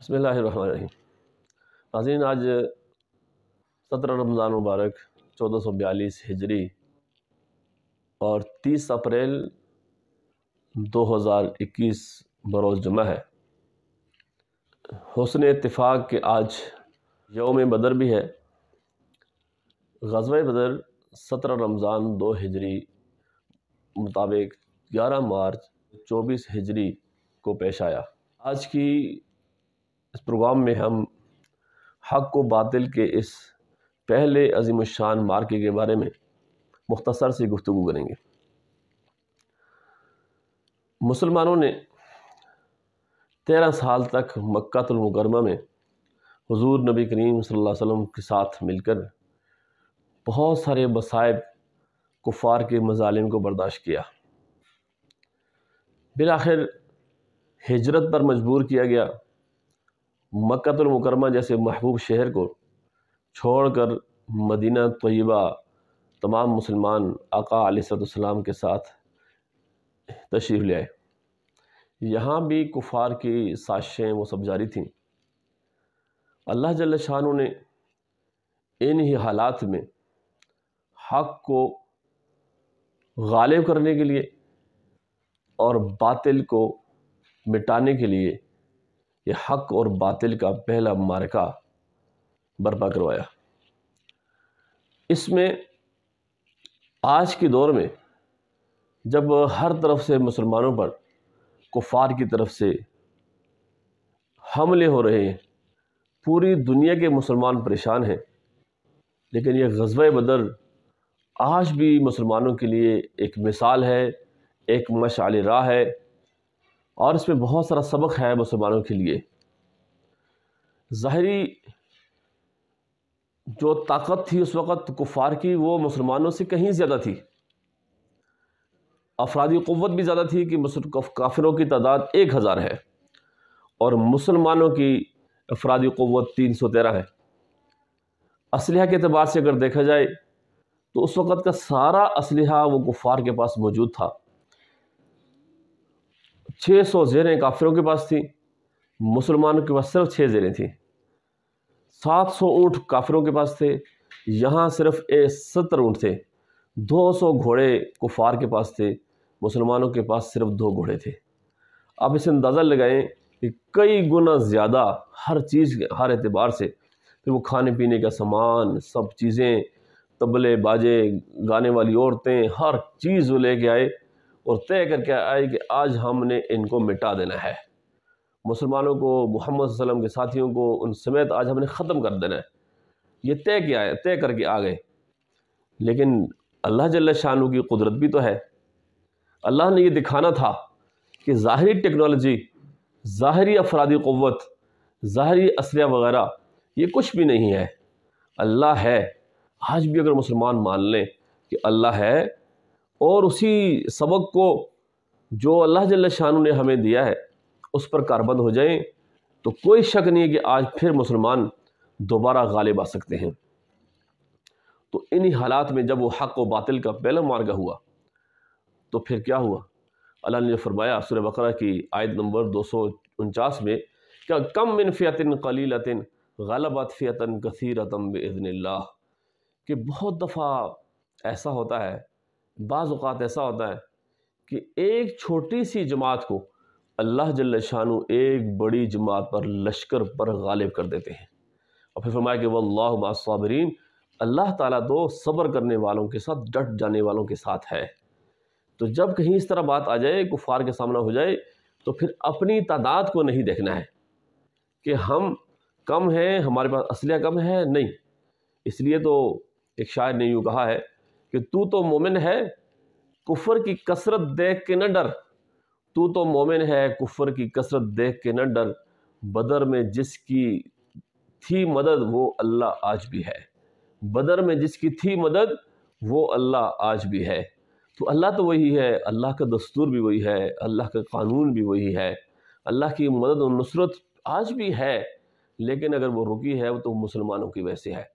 बसमीम नाजीन आज सत्रह रमज़ान मुबारक चौदह सौ बयालीस हिजरी और तीस अप्रैल दो हज़ार इक्कीस बरोज़ जुमा है हसन इतफ़ाक़ के आज योम बदर भी है गजब बदर सत्रह रमज़ान दो हिजरी मुताबिक ग्यारह मार्च चौबीस हिजरी को पेश आया आज की इस प्रोग्राम में हम हक को बातिल के इस पहले अजीम शान मार्के के बारे में मुख्तसर से गुफ्तु करेंगे मुसलमानों ने तेरह साल तक मक्तुलमकरमा में हज़ूर नबी करीम सल्लल्लाहु के साथ मिलकर बहुत सारे मसायब कुफार के मजालिम को बर्दाश्त किया बिल आखिर हजरत पर मजबूर किया गया मक्तुलमकरमा जैसे महबूब शहर को छोड़कर मदीना तयबा तमाम मुसलमान आका सलाम के साथ तशरीफ़ ले आए यहाँ भी कुफार की साशें वो सब जारी थीं अल्लाह जल शाह ने इन ही हालात में हक को गालिब करने के लिए और बातिल को मिटाने के लिए ये हक और बातिल का पहला मारका बर्पा करवाया इसमें आज के दौर में जब हर तरफ से मुसलमानों पर कुफार की तरफ से हमले हो रहे हैं पूरी दुनिया के मुसलमान परेशान हैं लेकिन यह गजब बदर आज भी मुसलमानों के लिए एक मिसाल है एक मशाल राह है और इसमें बहुत सारा सबक है मुसलमानों के लिए ज़ाहरी जो ताकत थी उस वक़्त कुफार की वो मुसलमानों से कहीं ज़्यादा थी अफराधी क़वत भी ज़्यादा थी कि काफिरों की तादाद एक हज़ार है और मुसलमानों की अफराधी क़वत तीन सौ तेरह है इसलह के अतबार से अगर देखा जाए तो उस वक़्त का सारा इसलह वो कुफार के पास मौजूद था छः सौ जेरें काफिरों के पास थी मुसलमानों के पास सिर्फ छः जेरें थी सात सौ ऊँट काफिरों के पास थे यहाँ सिर्फ ए सत्तर ऊँट थे दो सौ घोड़े कुफार के पास थे मुसलमानों के पास सिर्फ दो घोड़े थे आप इसे अंदाज़ा लगाएं कि कई गुना ज़्यादा हर चीज़ हर एतबार से फिर वो खाने पीने का सामान सब चीज़ें तबले बाजे गाने वाली औरतें हर चीज़ वो लेके आए और तय करके आए कि आज हमने इनको मिटा देना है मुसलमानों को मोहम्मद वसलम के साथियों को उन समेत आज हमने ख़त्म कर देना है ये तय किया है तय करके आ गए लेकिन अल्लाह जल्ला शाह की कुदरत भी तो है अल्लाह ने ये दिखाना था कि ज़ाहरी टेक्नोलॉजी ज़ाहरी अफरादी क़वत ज़ाहरी असलिया वगैरह ये कुछ भी नहीं है अल्लाह है आज भी अगर मुसलमान मान लें कि अल्लाह है और उसी सबक को जो अल्लाह जल्ल ने हमें दिया है उस पर कारबंद हो जाएं तो कोई शक नहीं है कि आज फिर मुसलमान दोबारा गालिब आ सकते हैं तो इन्हीं हालात में जब वो हक व बातिल का पहला मार्ग हुआ तो फिर क्या हुआ अल्लाह ने फरमाया सुर बकरा की आयत नंबर दो सौ उनचास में क्या कम मिन फ़ियतिन कलीलतिन गलबत फ़ियतन कसीरतम बज़न कि बहुत दफ़ा ऐसा होता है बाज़ात ऐसा होता है कि एक छोटी सी जमात को अल्लाह जल शाह एक बड़ी जमात पर लश्कर पर गालिब कर देते हैं और फिर फरमाया कि वल्ला अल्लाह ताला तो सब्र करने वालों के साथ डट जाने वालों के साथ है तो जब कहीं इस तरह बात आ जाए कुफार के सामना हो जाए तो फिर अपनी तादाद को नहीं देखना है कि हम कम हैं हमारे पास असलियाँ कम है नहीं इसलिए तो एक शायर ने यूँ कहा है कि तू तो मोमिन है कुफर की कसरत देख के न डर तू तो मोमिन है कुफर की कसरत देख के न डर बदर में जिसकी थी मदद वो अल्लाह आज भी है बदर में जिसकी थी मदद वो अल्लाह आज भी है तो अल्लाह तो वही है अल्लाह का दस्तूर भी वही है अल्लाह का कानून भी वही है अल्लाह की मदद और नुसरत आज भी है लेकिन अगर वो रुकी है वो तो मुसलमानों की वैसे है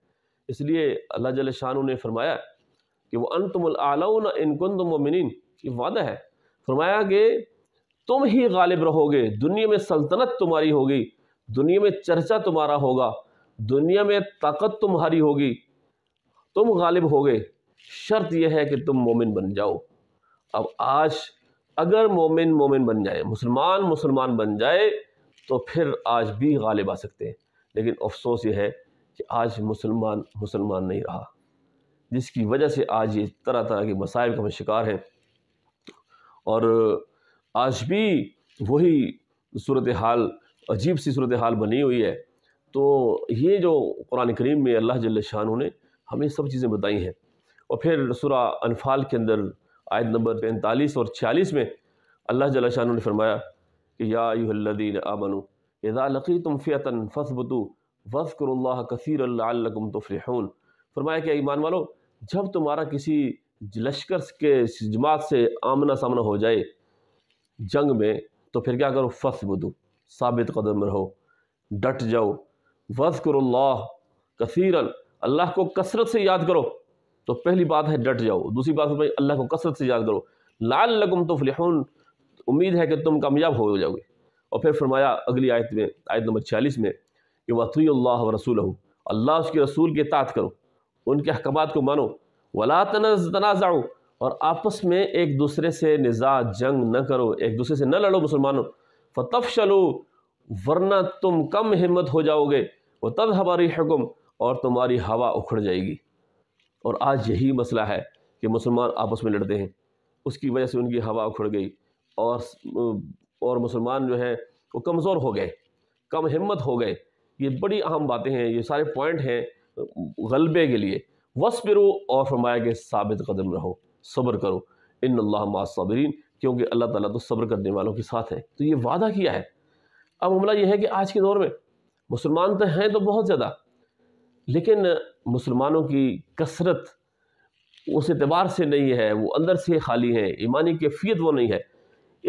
इसलिए अल्लाह जल शाह ने फरमाया कि वह अनतमलाउन तुम मिनिन ये वादा है फरमाया कि तुम ही गालिब रहोगे दुनिया में सल्तनत तुम्हारी होगी दुनिया में चर्चा तुम्हारा होगा दुनिया में ताकत तुम्हारी होगी तुम गालिब होगे शर्त यह है कि तुम मोमिन बन जाओ अब आज अगर मोमिन मोमिन बन जाए मुसलमान मुसलमान बन जाए तो फिर आज भी गालिब आ सकते हैं लेकिन अफसोस ये है कि आज मुसलमान मुसलमान नहीं रहा जिसकी वजह से आज ये तरह तरह के मसाइल का शिकार है और आज भी वही सूरत हाल अजीब सी सूरत हाल बनी हुई है तो ये जो कुरान करीम में अल्लाह जल शाह ने हमें सब चीज़ें बताई हैं और फिर सुरा अनफाल के अंदर आयत नंबर पैंतालीस और छियालीस में अल्लाह जल शाह ने फरमाया कि यादीन आबनु यदा लकी तुम फ़ियतन फसबतु वस्कर कसीर तुम तो फरमाया कि ईमान वालों जब तुम्हारा किसी लश्कर के जमात से आमना सामना हो जाए जंग में तो फिर क्या करो फस बुदो साबित कदम रहो डट जाओ वज करो अल्लाह कसीरन अल्लाह को कसरत से याद करो तो पहली बात है डट जाओ दूसरी बात भाई अल्लाह को कसरत से याद करो लाल लगम तो फलहन उम्मीद है कि तुम कामयाब हो जाओगे और फिर फरमाया अगली आयत में आयत नंबर छियालीस में कि वतुल्ला रसूल हो अल्लाह उसके रसूल के तात करो उनके अहकाम को मानो वला तनाज़ाओ और आपस में एक दूसरे से निज़ा जंग न करो एक दूसरे से न लड़ो मुसलमानों फ़तफ़ वरना तुम कम हिम्मत हो जाओगे वो तब हमारी हुक्म और तुम्हारी हवा उखड़ जाएगी और आज यही मसला है कि मुसलमान आपस में लड़ते हैं उसकी वजह से उनकी हवा उखड़ गई और और मुसलमान जो हैं वो कमज़ोर हो गए कम हिम्मत हो गए ये बड़ी अहम बातें हैं ये सारे पॉइंट हैं गलबे के लिए वसबिरो और फरमाया कि साबित कदम रहो सब्र करो इन अल्लाह सबरीन क्योंकि अल्लाह ताला तो सब्र करने वालों के साथ है तो ये वादा किया है अब हमला यह है कि आज के दौर में मुसलमान तो हैं तो बहुत ज़्यादा लेकिन मुसलमानों की कसरत उस एतबार से नहीं है वो अंदर से खाली है ईमानी कैफियत वो नहीं है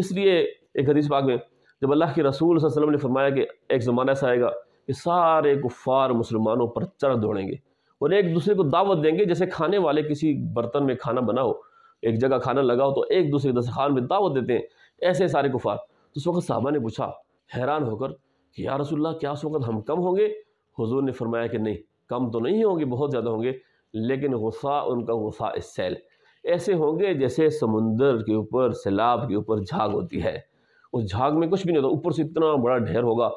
इसलिए एक हदीस पाक में जब अल्लाह के रसूल वसल्लम ने फरमाया कि एक ज़माना ऐसा आएगा कि सारे गुफार मुसलमानों पर चढ़ दौड़ेंगे और एक दूसरे को दावत देंगे जैसे खाने वाले किसी बर्तन में खाना बनाओ एक जगह खाना लगाओ तो एक दूसरे दस्तखान में दावत देते हैं ऐसे सारे गुफार तो उस वक्त साहबा ने पूछा हैरान होकर कि यार रसुल्ला क्या उस वक्त हम कम होंगे हजूर ने फरमाया कि नहीं कम तो नहीं होंगे बहुत ज़्यादा होंगे लेकिन गुस्सा उनका गुस्सा इस सैल ऐसे होंगे जैसे समुंदर के ऊपर सैलाब के ऊपर झाग होती है उस झाग में कुछ भी नहीं होता ऊपर से इतना बड़ा ढेर होगा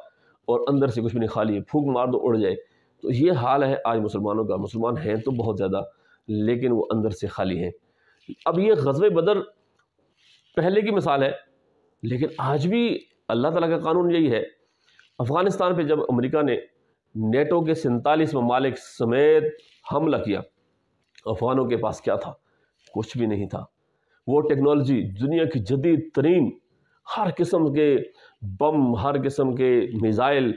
और अंदर से कुछ भी नहीं खाली है फूक मार दो उड़ जाए तो ये हाल है आज मुसलमानों का मुसलमान हैं तो बहुत ज़्यादा लेकिन वो अंदर से खाली हैं अब ये गजब बदर पहले की मिसाल है लेकिन आज भी अल्लाह ताला का कानून यही है अफ़गानिस्तान पे जब अमेरिका ने नेटो के सैंतालीस ममालिक समेत हमला किया अफ़गानों के पास क्या था कुछ भी नहीं था वो टेक्नोलॉजी दुनिया की जदीद तरीन हर किस्म के बम हर किस्म के मिज़ाइल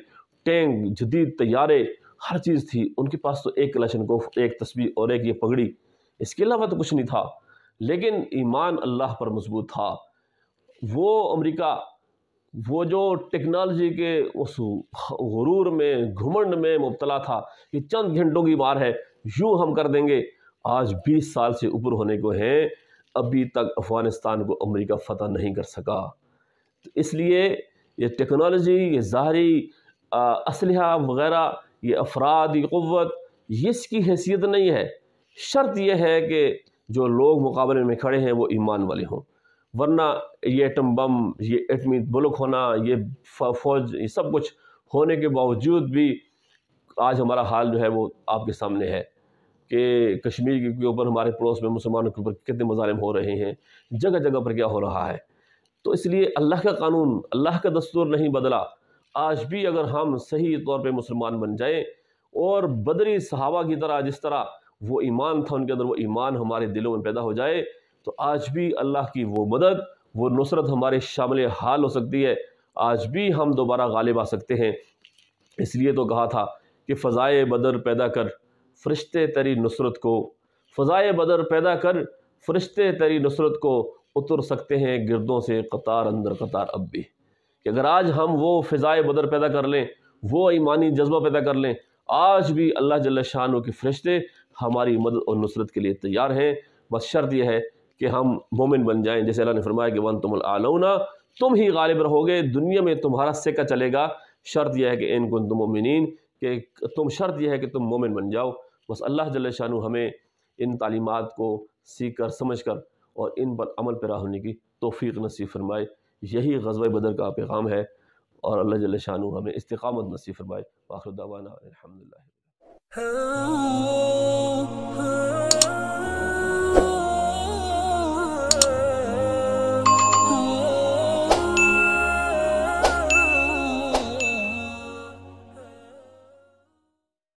टैंक जदीद तैयारे हर चीज़ थी उनके पास तो एक को एक तस्वीर और एक ये पगड़ी इसके अलावा तो कुछ नहीं था लेकिन ईमान अल्लाह पर मजबूत था वो अमेरिका वो जो टेक्नोलॉजी के उस गुरूर में घुमंड में मुबतला था कि चंद घंटों की बार है यूँ हम कर देंगे आज 20 साल से ऊपर होने को हैं अभी तक अफ़गानिस्तान को अमेरिका फतह नहीं कर सका तो इसलिए ये टेक्नोलॉजी ये ज़ाहरी असलहा वगैरह ये अफराद ये क़वत इसकी हैसियत नहीं है शर्त यह है कि जो लोग मुकाबले में खड़े हैं वो ईमान वाले हों वरना ये एटम बम ये एटमी बुलक होना ये फौज ये सब कुछ होने के बावजूद भी आज हमारा हाल जो है वो आपके सामने है कि कश्मीर के ऊपर हमारे पड़ोस में मुसलमानों के ऊपर कितने मजालिम हो रहे हैं जगह जगह पर क्या हो रहा है तो इसलिए अल्लाह का कानून अल्लाह का दस्तूर नहीं बदला आज भी अगर हम सही तौर पे मुसलमान बन जाएं और बदरी सहाबा की तरह जिस तरह वो ईमान था उनके अंदर वो ईमान हमारे दिलों में पैदा हो जाए तो आज भी अल्लाह की वो मदद वो नुसरत हमारे शामिल हाल हो सकती है आज भी हम दोबारा गालिब आ सकते हैं इसलिए तो कहा था कि फ़ज़ाए बदर पैदा कर फरिश्ते तेरी नुसरत को फ़ज़ाए बदर पैदा कर फरिश्ते तेरी नुसरत को उतर सकते हैं गिरदों से कतार अंदर कतार अब भी कि अगर आज हम वो फ़िज़ाए बदर पैदा कर लें वो ईमानी जज्बा पैदा कर लें आज भी अल्लाह जल्ला शाह के फरिश्ते हमारी मदद और नुसरत के लिए तैयार हैं बस शर्त यह है कि हम मोमिन बन जाएं जैसे अल्लाह ने फरमाया कि वन तुम आलोना तुम ही गालिब रहोगे दुनिया में तुम्हारा सिक्का चलेगा शर्त यह है कि इन गुन तुम मोमिन कि तुम शर्त यह है कि तुम मोमिन बन जाओ बस अल्लाह जल्ला शाह हमें इन तालीमत को सीख कर समझ कर और इन पर अमल पैरा होने की तोफ़ी नसीब फरमाए यही गजब बदर का पैगाम है और अल्लाह जल शाह हमें इस्तकामत नसीब फरमाए आखिर दवाना अलहमदिल्ला